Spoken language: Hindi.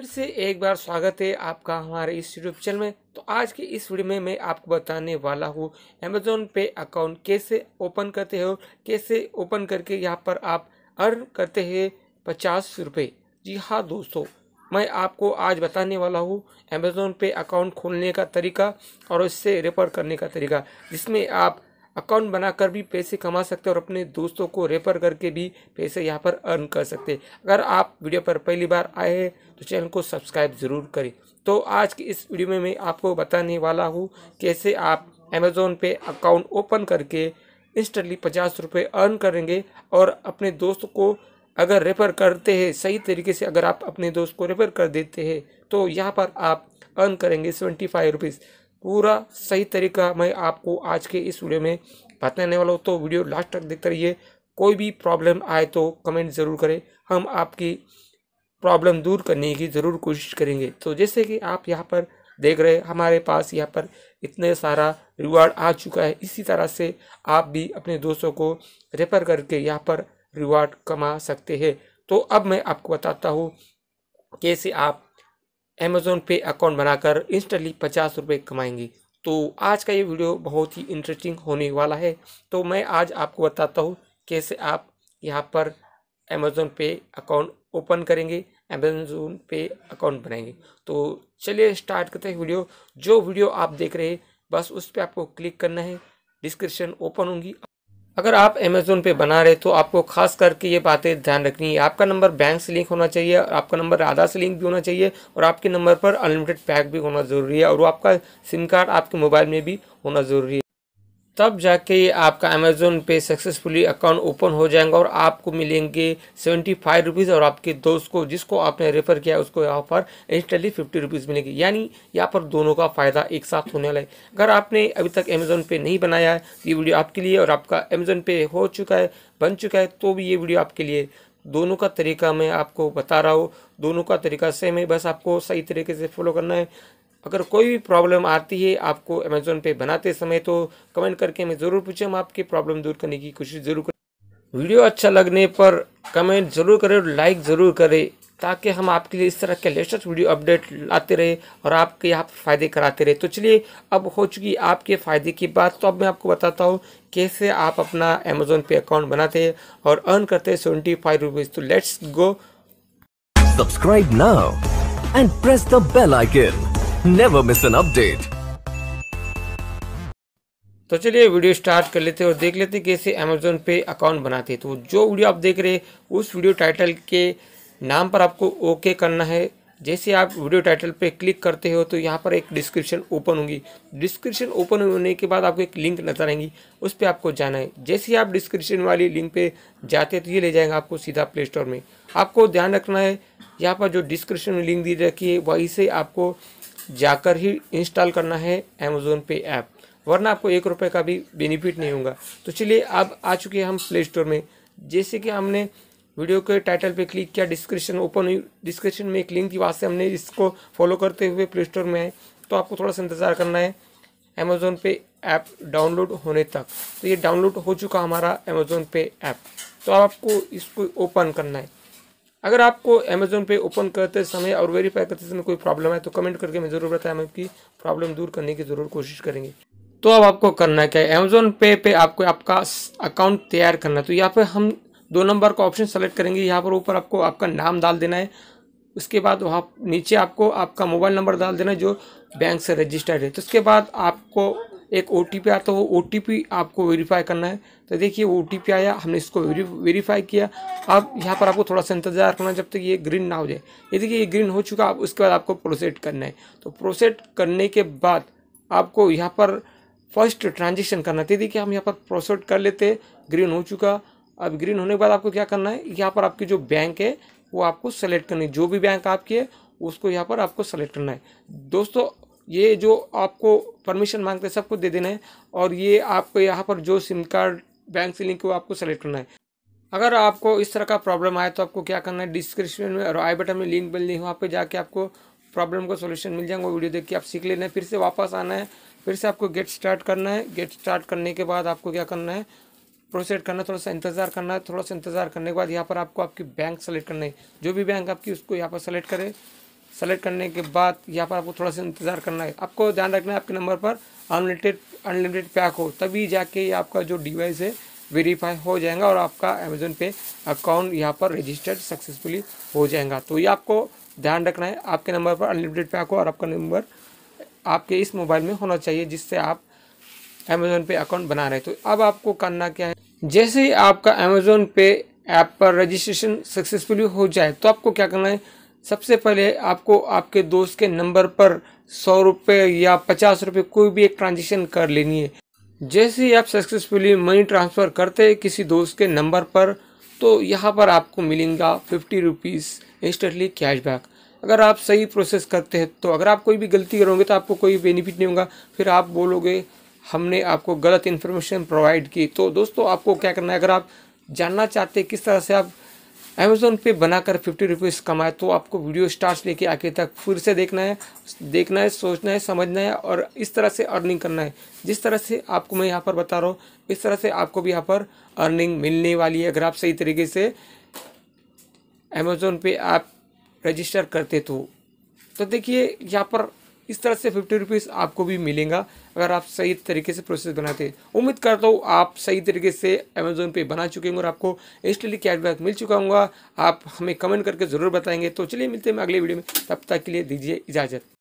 फिर से एक बार स्वागत है आपका हमारे इस यूट्यूब चैनल में तो आज के इस वीडियो में मैं आपको बताने वाला हूँ अमेजोन पे अकाउंट कैसे ओपन करते हो कैसे ओपन करके यहाँ पर आप अर्न करते हैं पचास रुपये जी हाँ दोस्तों मैं आपको आज बताने वाला हूँ अमेजोन पे अकाउंट खोलने का तरीका और उससे रेफर करने का तरीका जिसमें आप अकाउंट बनाकर भी पैसे कमा सकते हैं और अपने दोस्तों को रेफर करके भी पैसे यहाँ पर अर्न कर सकते हैं अगर आप वीडियो पर पहली बार आए हैं तो चैनल को सब्सक्राइब ज़रूर करें तो आज की इस वीडियो में मैं आपको बताने वाला हूँ कैसे आप अमेज़ोन पे अकाउंट ओपन करके इंस्टेंटली पचास रुपये अर्न करेंगे और अपने दोस्त को अगर रेफर करते हैं सही तरीके से अगर आप अपने दोस्त को रेफर कर देते हैं तो यहाँ पर आप अर्न करेंगे सेवेंटी फाइव रुपीज़ पूरा सही तरीका मैं आपको आज के इस वीडियो में बताने वाला हूँ तो वीडियो लास्ट तक देखते रहिए कोई भी प्रॉब्लम आए तो कमेंट ज़रूर करें हम आपकी प्रॉब्लम दूर करने की ज़रूर कोशिश करेंगे तो जैसे कि आप यहाँ पर देख रहे हमारे पास यहाँ पर इतने सारा रिवार्ड आ चुका है इसी तरह से आप भी अपने दोस्तों को रेफर करके यहाँ पर रिवार्ड कमा सकते हैं तो अब मैं आपको बताता हूँ कैसे आप अमेज़ोन पे अकाउंट बनाकर इंस्टेंटली पचास रुपये कमाएंगे तो आज का ये वीडियो बहुत ही इंटरेस्टिंग होने वाला है तो मैं आज आपको बताता हूँ कैसे आप यहाँ पर अमेज़ोन पे अकाउंट ओपन करेंगे अमेज़ोन पे अकाउंट बनाएंगे तो चलिए स्टार्ट करते हैं वीडियो जो वीडियो आप देख रहे हैं बस उस पर आपको क्लिक करना है डिस्क्रिप्शन ओपन होंगी अगर आप अमेज़ोन पे बना रहे तो आपको खास करके ये बातें ध्यान रखनी है आपका नंबर बैंक से लिंक होना चाहिए और आपका नंबर आधा से लिंक भी होना चाहिए और आपके नंबर पर अनलिमिटेड पैक भी होना ज़रूरी है और वो आपका सिम कार्ड आपके मोबाइल में भी होना ज़रूरी है तब जाके आपका अमेज़ोन पे सक्सेसफुली अकाउंट ओपन हो जाएगा और आपको मिलेंगे सेवेंटी फाइव रुपीज़ और आपके दोस्त को जिसको आपने रेफ़र किया है उसको यहाँ पर इंस्टेंटली फिफ्टी रुपीज़ मिलेगी यानी यहाँ पर दोनों का फ़ायदा एक साथ होने वाला है अगर आपने अभी तक अमेज़ोन पे नहीं बनाया है ये वीडियो आपके लिए और आपका अमेज़ोन पे हो चुका है बन चुका है तो भी ये वीडियो आपके लिए दोनों का तरीका मैं आपको बता रहा हूँ दोनों का तरीका सेम है बस आपको सही तरीके से फॉलो करना है अगर कोई भी प्रॉब्लम आती है आपको अमेजोन पे बनाते समय तो कमेंट करके हमें ज़रूर पूछे हम आपकी प्रॉब्लम दूर करने की कोशिश ज़रूर करें वीडियो अच्छा लगने पर कमेंट ज़रूर करें और लाइक ज़रूर करें ताकि हम आपके लिए इस तरह के लेटेस्ट वीडियो अपडेट लाते रहे और आपके यहाँ पर फ़ायदे कराते रहे तो चलिए अब हो चुकी आपके फ़ायदे की बात तो अब मैं आपको बताता हूँ कैसे आप अपना अमेजोन पे अकाउंट बनाते हैं और अर्न करते हैं सेवेंटी फाइव रुपीज़ तो लेट्स गो सब्सक्राइब ना and press the bell icon never miss an update तो चलिए वीडियो स्टार्ट कर लेते हैं और देख लेते हैं कैसे अमेजोन पे अकाउंट बनाते हैं तो जो वीडियो आप देख रहे हैं उस वीडियो टाइटल के नाम पर आपको ओके करना है जैसे आप वीडियो टाइटल पे क्लिक करते हो तो यहाँ पर एक डिस्क्रिप्शन ओपन होगी डिस्क्रिप्शन ओपन होने के बाद आपको एक लिंक नजर आएंगी उस पर आपको जाना है जैसे ही आप डिस्क्रिप्शन वाली लिंक पे जाते हैं तो ये ले जाएगा आपको सीधा प्ले स्टोर में आपको ध्यान रखना है यहाँ पर जो डिस्क्रिप्शन में लिंक दी रखी है वहीं से आपको जाकर ही इंस्टॉल करना है अमेज़ोन पे ऐप वरना आपको एक रुपये का भी बेनिफिट नहीं होगा तो चलिए अब आ चुके हैं हम प्ले स्टोर में जैसे कि हमने वीडियो के टाइटल पे क्लिक किया डिस्क्रिप्शन ओपन हुई डिस्क्रिप्शन में एक लिंक थी वहाँ से हमने इसको फॉलो करते हुए प्ले स्टोर में आए तो आपको थोड़ा सा इंतज़ार करना है अमेज़ोन पे ऐप डाउनलोड होने तक तो ये डाउनलोड हो चुका हमारा अमेज़ोन पे ऐप तो आपको इसको ओपन करना है अगर आपको अमेजोन पे ओपन करते समय और वेरीफाई करते समय कोई प्रॉब्लम है तो कमेंट करके हमें ज़रूर बताएं हम आपकी प्रॉब्लम दूर करने की ज़रूर कोशिश करेंगे तो अब आपको करना क्या है अमेजोन पे पे आपको आपका अकाउंट तैयार करना है तो यहाँ पर हम दो नंबर का ऑप्शन सेलेक्ट करेंगे यहाँ पर ऊपर आपको आपका नाम डाल देना है उसके बाद वहाँ नीचे आपको आपका मोबाइल नंबर डाल देना है जो बैंक से रजिस्टर्ड है तो उसके बाद आपको एक ओ आता है वो ओ आपको वेरीफाई करना है तो देखिए ओ आया हमने इसको वेरीफाई किया अब यहाँ पर आपको थोड़ा सा इंतज़ार करना जब तक ये ग्रीन ना हो जाए ये देखिए ये ग्रीन हो चुका अब उसके बाद आपको प्रोसेट करना है तो प्रोसेट करने के बाद आपको यहाँ पर फर्स्ट ट्रांजेक्शन करना है तो देखिए हम यहाँ पर प्रोसेट कर लेते ग्रीन हो चुका अब ग्रीन होने के बाद आपको क्या करना है यहाँ पर आपकी जो बैंक है वो आपको सेलेक्ट करनी है जो भी बैंक आपकी है उसको यहाँ पर आपको सेलेक्ट करना है दोस्तों ये जो आपको परमिशन मांगते हैं सबको दे देना है और ये आपको यहाँ पर जो सिम कार्ड बैंक से लिंक हुआ आपको सेलेक्ट करना है अगर आपको इस तरह का प्रॉब्लम आए तो आपको क्या करना है डिस्क्रिप्शन में और आई बटन में लिंक मिलनी है वहाँ पर जाके आपको प्रॉब्लम का सोल्यूशन मिल जाएगा वीडियो देख के आप सीख लेना है फिर से वापस आना है फिर से आपको गेट स्टार्ट करना है गेट स्टार्ट करने के बाद आपको क्या करना है प्रोसेड करना है थोड़ा सा इंतज़ार करना है थोड़ा सा इंतज़ार करने के बाद यहाँ पर आपको आपकी बैंक सेलेक्ट करना है जो भी बैंक आपकी उसको यहाँ पर सेलेक्ट करें सेलेक्ट करने के बाद यहाँ पर आपको थोड़ा सा इंतज़ार करना है आपको ध्यान रखना है आपके नंबर पर अनलिमिटेड अनलिमिटेड पैक हो तभी जाके आपका जो डिवाइस है वेरीफाई हो जाएगा और आपका अमेजोन पे अकाउंट यहाँ पर रजिस्टर्ड सक्सेसफुली हो जाएगा तो ये आपको ध्यान रखना है आपके नंबर पर अनलिमिटेड पैक हो और आपका नंबर आपके इस मोबाइल में होना चाहिए जिससे आप अमेजोन पे अकाउंट बना रहे तो अब आपको करना क्या है जैसे ही आपका अमेजोन पे ऐप पर रजिस्ट्रेशन सक्सेसफुली हो जाए तो आपको क्या करना है सबसे पहले आपको आपके दोस्त के नंबर पर सौ रुपये या पचास रुपये कोई भी एक ट्रांजेक्शन कर लेनी है जैसे ही आप सक्सेसफुली मनी ट्रांसफ़र करते हैं किसी दोस्त के नंबर पर तो यहाँ पर आपको मिलेगा फिफ्टी रुपीज़ इंस्टेंटली कैशबैक अगर आप सही प्रोसेस करते हैं तो अगर आप कोई भी गलती करोगे तो आपको कोई बेनिफिट नहीं होगा फिर आप बोलोगे हमने आपको गलत इन्फॉर्मेशन प्रोवाइड की तो दोस्तों आपको क्या करना है अगर आप जानना चाहते हैं किस तरह से आप अमेज़ोन पे बनाकर फिफ्टी रुपीज़ कमाए तो आपको वीडियो स्टार्ट लेके आके तक फिर से देखना है देखना है सोचना है समझना है और इस तरह से अर्निंग करना है जिस तरह से आपको मैं यहाँ पर बता रहा हूँ इस तरह से आपको भी यहाँ पर अर्निंग मिलने वाली है अगर आप सही तरीके से अमेज़ोन पे आप रजिस्टर करते तो तो देखिए यहाँ पर इस तरह से फिफ्टी रुपीज़ आपको भी मिलेगा अगर आप सही तरीके से प्रोसेस बनाते हैं उम्मीद करता हूँ आप सही तरीके से अमेजोन पे बना चुके होंगे और आपको इंस्टेंटली कैशबैक मिल चुका होगा आप हमें कमेंट करके ज़रूर बताएंगे तो चलिए मिलते हैं अगले वीडियो में तब तक के लिए दीजिए इजाज़त